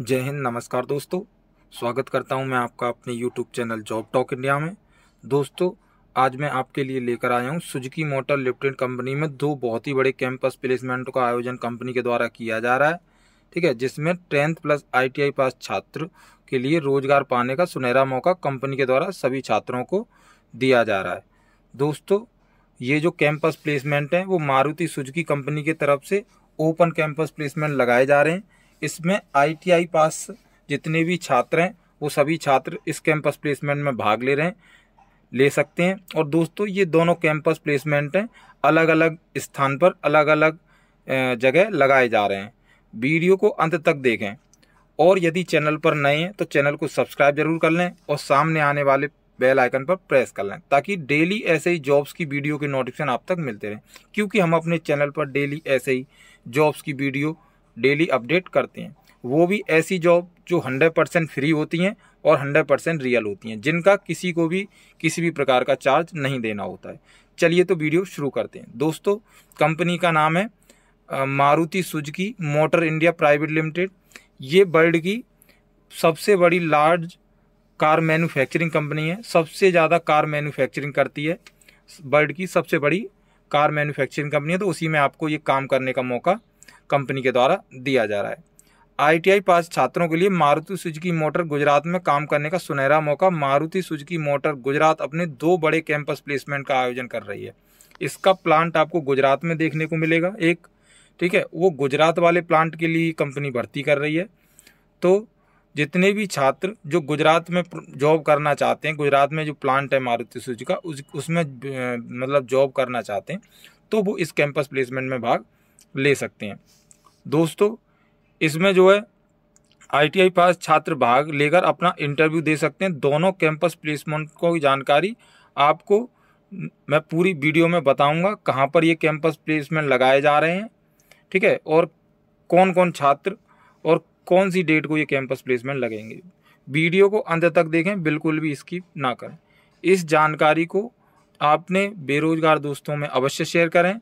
जय हिंद नमस्कार दोस्तों स्वागत करता हूं मैं आपका अपने YouTube channel job talk India में दोस्तों आज मैं आपके लिए लेकर आया हूं सुजुकी मोटर लिफ्टेड कंपनी में दो बहुत ही बड़े कैंपस प्लेसमेंट का आयोजन कंपनी के द्वारा किया जा रहा है ठीक है जिसमें टेंथ प्लस आईटीआई पास छात्र के लिए रोजगार पाने का सुनहरा मौका कंपनी के द्वारा सभी छात्रों को दिया जा रहा है दोस्तों ये जो कैंपस प्लेसमेंट है वो मारुति सुजुकी कंपनी की तरफ से ओपन कैंपस प्लेसमेंट लगाए जा रहे हैं इसमें आईटीआई पास जितने भी छात्र हैं वो सभी छात्र इस कैंपस प्लेसमेंट में भाग ले रहे हैं ले सकते हैं और दोस्तों ये दोनों कैंपस प्लेसमेंट हैं अलग अलग स्थान पर अलग अलग जगह लगाए जा रहे हैं वीडियो को अंत तक देखें और यदि चैनल पर नए हैं तो चैनल को सब्सक्राइब जरूर कर लें और सामने आने वाले बेल आइकन पर प्रेस कर लें ताकि डेली ऐसे ही जॉब्स की वीडियो के नोटिफिकेशन आप तक मिलते रहें क्योंकि हम अपने चैनल पर डेली ऐसे ही जॉब्स की वीडियो डेली अपडेट करते हैं वो भी ऐसी जॉब जो हंड्रेड परसेंट फ्री होती हैं और हंड्रेड परसेंट रियल होती हैं जिनका किसी को भी किसी भी प्रकार का चार्ज नहीं देना होता है चलिए तो वीडियो शुरू करते हैं दोस्तों कंपनी का नाम है Maruti Suzuki motor India private limited ये वर्ल्ड की सबसे बड़ी लार्ज कार मैन्युफैक्चरिंग कंपनी है सबसे ज़्यादा कार मैन्युफैक्चरिंग करती है वर्ल्ड की सबसे बड़ी कार मैन्युफैक्चरिंग कंपनी है तो उसी में आपको ये काम करने का मौका कंपनी के द्वारा दिया जा रहा है आईटीआई पास छात्रों के लिए मारुति सुजुकी मोटर गुजरात में काम करने का सुनहरा मौका मारुति सुजुकी मोटर गुजरात अपने दो बड़े कैंपस प्लेसमेंट का आयोजन कर रही है इसका प्लांट आपको गुजरात में देखने को मिलेगा एक ठीक है वो गुजरात वाले प्लांट के लिए कंपनी भर्ती कर रही है तो जितने भी छात्र जो गुजरात में जॉब करना चाहते हैं गुजरात में जो प्लांट है मारुति सुजुकी का उस उसमें मतलब जॉब करना चाहते हैं तो वो इस कैंपस प्लेसमेंट में भाग ले सकते हैं दोस्तों इसमें जो है आईटीआई पास छात्र भाग लेकर अपना इंटरव्यू दे सकते हैं दोनों कैंपस प्लेसमेंट को जानकारी आपको मैं पूरी वीडियो में बताऊंगा कहाँ पर ये कैंपस प्लेसमेंट लगाए जा रहे हैं ठीक है और कौन कौन छात्र और कौन सी डेट को ये कैंपस प्लेसमेंट लगेंगे वीडियो को अंत तक देखें बिल्कुल भी स्किप ना करें इस जानकारी को आपने बेरोज़गार दोस्तों में अवश्य शेयर करें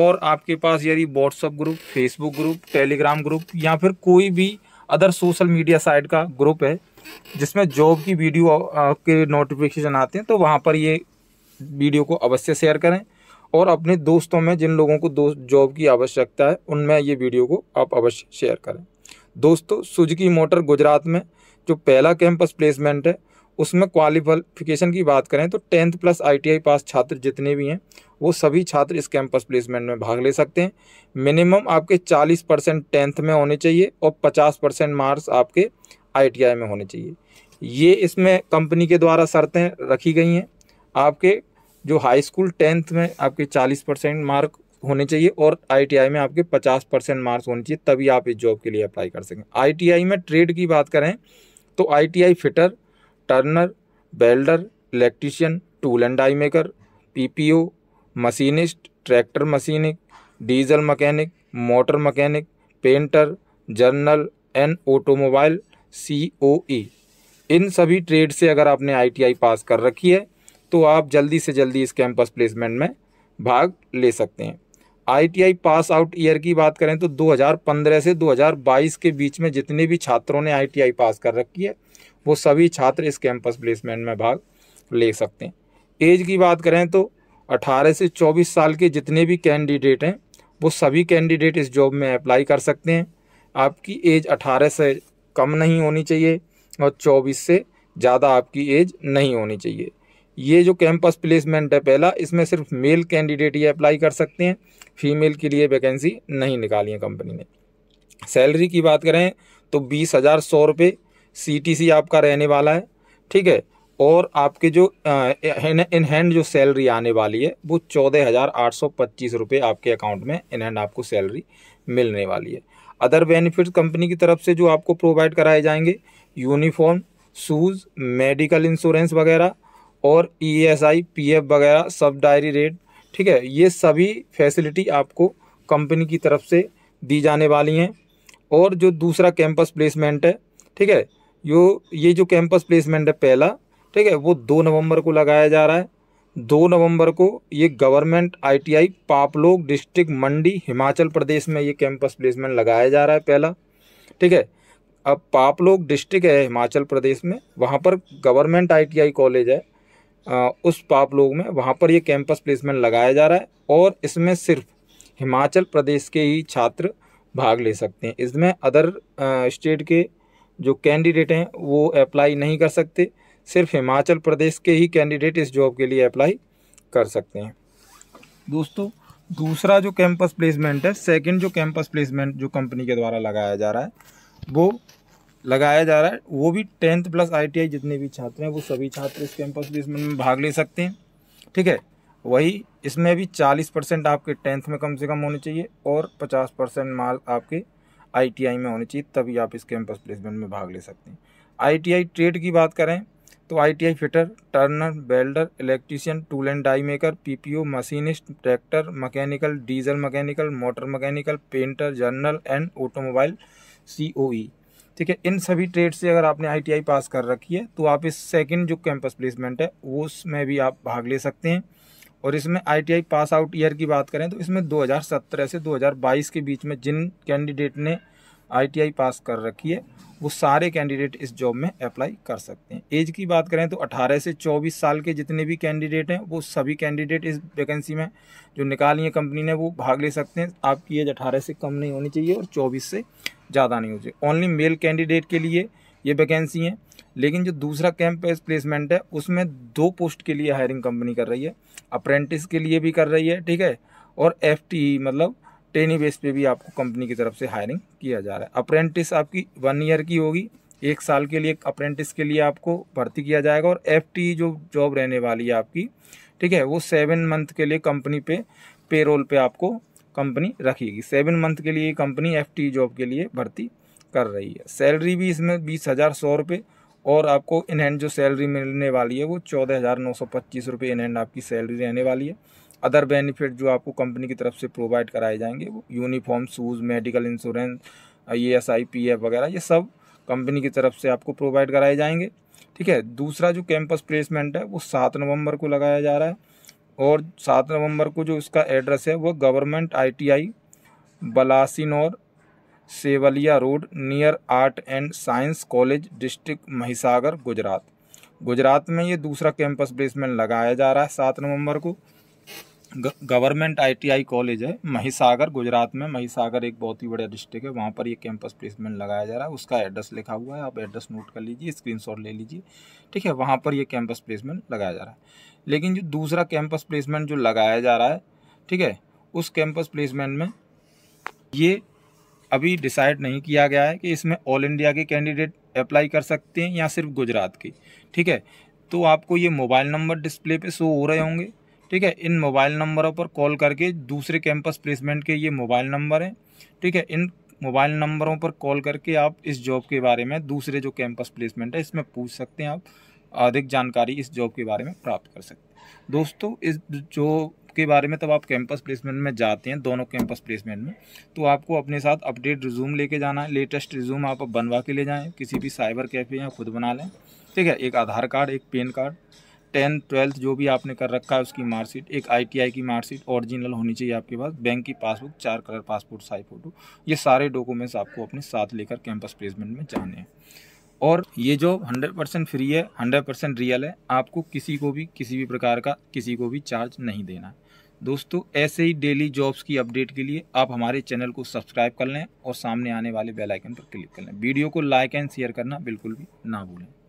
और आपके पास यदि WhatsApp group Facebook group Telegram group या फिर कोई भी अदर सोशल मीडिया साइट का ग्रुप है जिसमें जॉब की वीडियो के नोटिफिकेशन आते हैं तो वहाँ पर ये वीडियो को अवश्य शेयर करें और अपने दोस्तों में जिन लोगों को दोस्त जॉब की आवश्यकता है उनमें ये वीडियो को आप अवश्य शेयर करें दोस्तों सुजुकी मोटर गुजरात में जो पहला कैंपस प्लेसमेंट है उसमें क्वालिफिकेशन की बात करें तो टेंथ प्लस आईटीआई पास छात्र जितने भी हैं वो सभी छात्र इस कैंपस प्लेसमेंट में भाग ले सकते हैं मिनिमम आपके 40 परसेंट टेंथ में होने चाहिए और 50 परसेंट मार्क्स आपके आईटीआई में होने चाहिए ये इसमें कंपनी के द्वारा शर्तें रखी गई हैं आपके जो हाई स्कूल टेंथ में आपके चालीस परसेंट मार्क होने चाहिए और आईटीआई में आपके पचास परसेंट मार्क्स होने चाहिए तभी आप इस जॉब के लिए अप्लाई कर सकें आईटीआई में ट्रेड की बात करें तो ITI fitter turner welder electrician tool and die maker PPO machinist tractor mechanic diesel mechanic motor mechanic painter general and automobile COE इन सभी ट्रेड से अगर आपने आईटीआई पास कर रखी है तो आप जल्दी से जल्दी इस कैंपस प्लेसमेंट में भाग ले सकते हैं आईटीआई पास आउट ईयर की बात करें तो 2015 से 2022 के बीच में जितने भी छात्रों ने आईटीआई पास कर रखी है वो सभी छात्र इस कैंपस प्लेसमेंट में भाग ले सकते हैं एज की बात करें तो 18 से 24 साल के जितने भी कैंडिडेट हैं वो सभी कैंडिडेट इस जॉब में अप्लाई कर सकते हैं आपकी एज 18 से कम नहीं होनी चाहिए और 24 से ज़्यादा आपकी एज नहीं होनी चाहिए ये जो कैंपस प्लेसमेंट है पहला इसमें सिर्फ मेल कैंडिडेट ही अप्लाई कर सकते हैं फीमेल के लिए वैकेंसी नहीं निकाली है कंपनी ने सैलरी की बात करें तो बीस हज़ार सौ रुपये सीटीसी आपका रहने वाला है ठीक है और आपके जो इन हैंड जो सैलरी आने वाली है वो चौदह हज़ार आठ सौ पच्चीस रुपये आपके अकाउंट में इन हैंड आपको सैलरी मिलने वाली है अदर बेनिफिट्स कंपनी की तरफ से जो आपको प्रोवाइड कराए जाएंगे यूनिफॉर्म शूज़ मेडिकल इंश्योरेंस वगैरह और E S I P F वगैरह सब डायरी रेट ठीक है ये सभी फैसिलिटी आपको कंपनी की तरफ से दी जाने वाली हैं और जो दूसरा कैंपस प्लेसमेंट है ठीक है यो ये जो कैंपस प्लेसमेंट है पहला ठीक है वो दो नवंबर को लगाया जा रहा है दो नवंबर को ये government ITI Paplog district Mandi Himachal Pradesh में ये कैंपस प्लेसमेंट लगाया जा रहा है पहला ठीक है अब पापलोग डिस्ट्रिक्ट है हिमाचल प्रदेश में वहाँ पर गवर्नमेंट आईटीआई कॉलेज है आ, उस पापलोग में वहाँ पर ये कैंपस प्लेसमेंट लगाया जा रहा है और इसमें सिर्फ हिमाचल प्रदेश के ही छात्र भाग ले सकते हैं इसमें अदर स्टेट के जो कैंडिडेट हैं वो अप्लाई नहीं कर सकते सिर्फ हिमाचल प्रदेश के ही कैंडिडेट इस जॉब के लिए अप्लाई कर सकते हैं दोस्तों दूसरा जो कैंपस प्लेसमेंट है सेकंड जो कैंपस प्लेसमेंट जो कंपनी के द्वारा लगाया जा रहा है वो लगाया जा रहा है वो भी टेंथ प्लस आईटीआई जितने भी छात्र हैं वो सभी छात्र इस कैंपस प्लेसमेंट में भाग ले सकते हैं ठीक है वही इसमें भी चालीस परसेंट आपके टेंथ में कम से कम होने चाहिए और पचास परसेंट माल आपके आईटीआई में होनी चाहिए तभी आप इस कैंपस प्लेसमेंट में भाग ले सकते हैं आईटीआई ट्रेड की बात करें तो ITI fitter turner welder electrician tool and die maker PPO machinist tractor mechanical diesel mechanical motor mechanical painter general and automobile COE ठीक है इन सभी ट्रेड से अगर आपने आईटीआई पास कर रखी है तो आप इस सेकंड जो कैंपस प्लेसमेंट है उसमें भी आप भाग ले सकते हैं और इसमें आईटीआई पास आउट ईयर की बात करें तो इसमें 2017 से 2022 के बीच में जिन कैंडिडेट ने आईटीआई पास कर रखी है वो सारे कैंडिडेट इस जॉब में अप्लाई कर सकते हैं एज की बात करें तो 18 से 24 साल के जितने भी कैंडिडेट हैं वो सभी कैंडिडेट इस वैकेंसी में जो निकाली है कंपनी ने वो भाग ले सकते हैं आपकी एज अठारह से कम नहीं होनी चाहिए और चौबीस से ज़्यादा नहीं होनी चाहिए ओनली मेल कैंडिडेट के लिए ये वैकेंसी हैं लेकिन जो दूसरा कैंप प्लेसमेंट है उसमें दो पोस्ट के लिए हायरिंग कंपनी कर रही है अप्रेंटिस के लिए भी कर रही है ठीक है और एफ e, मतलब ट्रेनी बेस पे भी आपको कंपनी की तरफ से हायरिंग किया जा रहा है अप्रेंटिस आपकी वन ईयर की होगी एक साल के लिए अप्रेंटिस के लिए आपको भर्ती किया जाएगा और एफ e जो जॉब रहने वाली है आपकी ठीक है वो सेवन मंथ के लिए कंपनी पे पेरोल पे आपको कंपनी रखेगी सेवन मंथ के लिए कंपनी एफ जॉब के लिए भर्ती कर रही है सैलरी भी इसमें बीस हज़ार सौ रुपये और आपको इन हैंड जो सैलरी मिलने वाली है वो चौदह हज़ार नौ सौ पच्चीस रुपये इन हैंड आपकी सैलरी रहने वाली है अदर बेनिफिट जो आपको कंपनी की तरफ से प्रोवाइड कराए जाएंगे वो uniform shoes medical insurance E S I P F वगैरह ये सब कंपनी की तरफ से आपको प्रोवाइड कराए जाएंगे ठीक है दूसरा जो कैंपस प्लेसमेंट है वो सात नवंबर को लगाया जा रहा है और सात नवंबर को जो इसका एड्रेस है वो government I T I Balasinor Sevaliya road near art and science college district Mahisagar Gujarat Gujarat में ये दूसरा कैंपस प्लेसमेंट लगाया जा रहा है सात नवंबर को गवर्नमेंट आईटीआई कॉलेज है महिसागर गुजरात में महिसागर एक बहुत ही बड़ा डिस्ट्रिक्ट है वहाँ पर ये कैंपस प्लेसमेंट लगाया जा रहा है उसका एड्रेस लिखा हुआ है आप एड्रेस नोट कर लीजिए स्क्रीनशॉट ले लीजिए ठीक है वहाँ पर ये कैंपस प्लेसमेंट लगाया जा रहा है लेकिन जो दूसरा कैंपस प्लेसमेंट जो लगाया जा रहा है ठीक है उस कैंपस प्लेसमेंट में ये अभी डिसाइड नहीं किया गया है कि इसमें ऑल इंडिया के कैंडिडेट अप्लाई कर सकते हैं या सिर्फ गुजरात के ठीक है तो आपको ये मोबाइल नंबर डिस्प्ले पे शो हो रहे होंगे ठीक है इन मोबाइल नंबरों पर कॉल करके दूसरे कैंपस प्लेसमेंट के ये मोबाइल नंबर हैं ठीक है इन मोबाइल नंबरों पर कॉल करके आप इस जॉब के बारे में दूसरे जो कैंपस प्लेसमेंट है इसमें पूछ सकते हैं आप अधिक जानकारी इस जॉब के बारे में प्राप्त कर सकते हैं दोस्तों इस जो के बारे में तब आप कैंपस प्लेसमेंट में जाते हैं दोनों कैंपस प्लेसमेंट में तो आपको अपने साथ अपडेट रिज्यूम लेके जाना है लेटेस्ट रिज्यूम आप बनवा के ले जाएँ किसी भी साइबर कैफ़े या खुद बना लें ठीक है एक आधार कार्ड एक पेन कार्ड टेंथ ट्वेल्थ जो भी आपने कर रखा है उसकी मार्कशीट एक आईटीआई की मार्कशीट ओरिजिनल होनी चाहिए आपके पास बैंक की पासबुक चार कलर पासपोर्ट साइज फ़ोटो ये सारे डॉक्यूमेंट्स आपको अपने साथ लेकर कैंपस प्लेसमेंट में जाने हैं और ये जो 100 परसेंट फ्री है 100 परसेंट रियल है आपको किसी को भी किसी भी प्रकार का किसी को भी चार्ज नहीं देना दोस्तों ऐसे ही डेली जॉब्स की अपडेट के लिए आप हमारे चैनल को सब्सक्राइब कर लें और सामने आने वाले बेल आइकन पर क्लिक कर लें वीडियो को लाइक एंड शेयर करना बिल्कुल भी ना भूलें